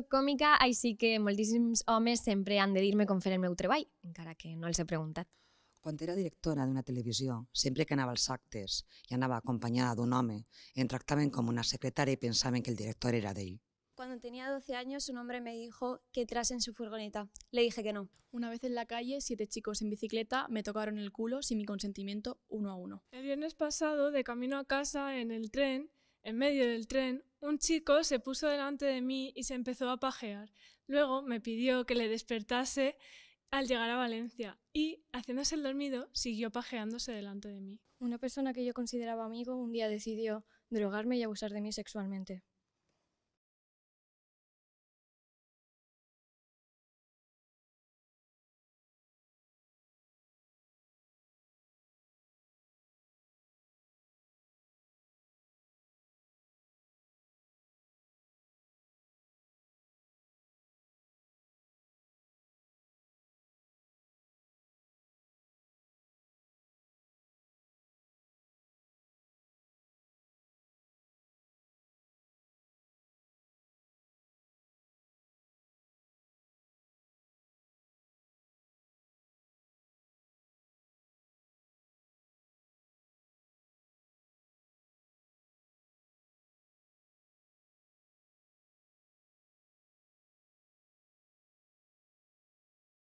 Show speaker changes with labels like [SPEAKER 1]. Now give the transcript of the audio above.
[SPEAKER 1] cómica, ahí sí que moltíssims homes sempre han de dir-me com fer el meu treball, que no els he preguntat.
[SPEAKER 2] Quan era directora una televisió, sempre que anava als y i anava acompanyada d'un home, em tractaven com una secretaria i pensaven que el director era de d'ell.
[SPEAKER 3] Cuando tenía 12 años, un hombre me dijo que trase en su furgoneta. Le dije que no. Una vez en la calle, siete chicos en bicicleta me tocaron el culo sin mi consentimiento uno a uno.
[SPEAKER 4] El viernes pasado, de camino a casa, en el tren, en medio del tren, un chico se puso delante de mí y se empezó a pajear. Luego me pidió que le despertase al llegar a Valencia y, haciéndose el dormido, siguió pajeándose delante de mí. Una
[SPEAKER 3] persona que yo consideraba amigo un día decidió drogarme y abusar de mí sexualmente.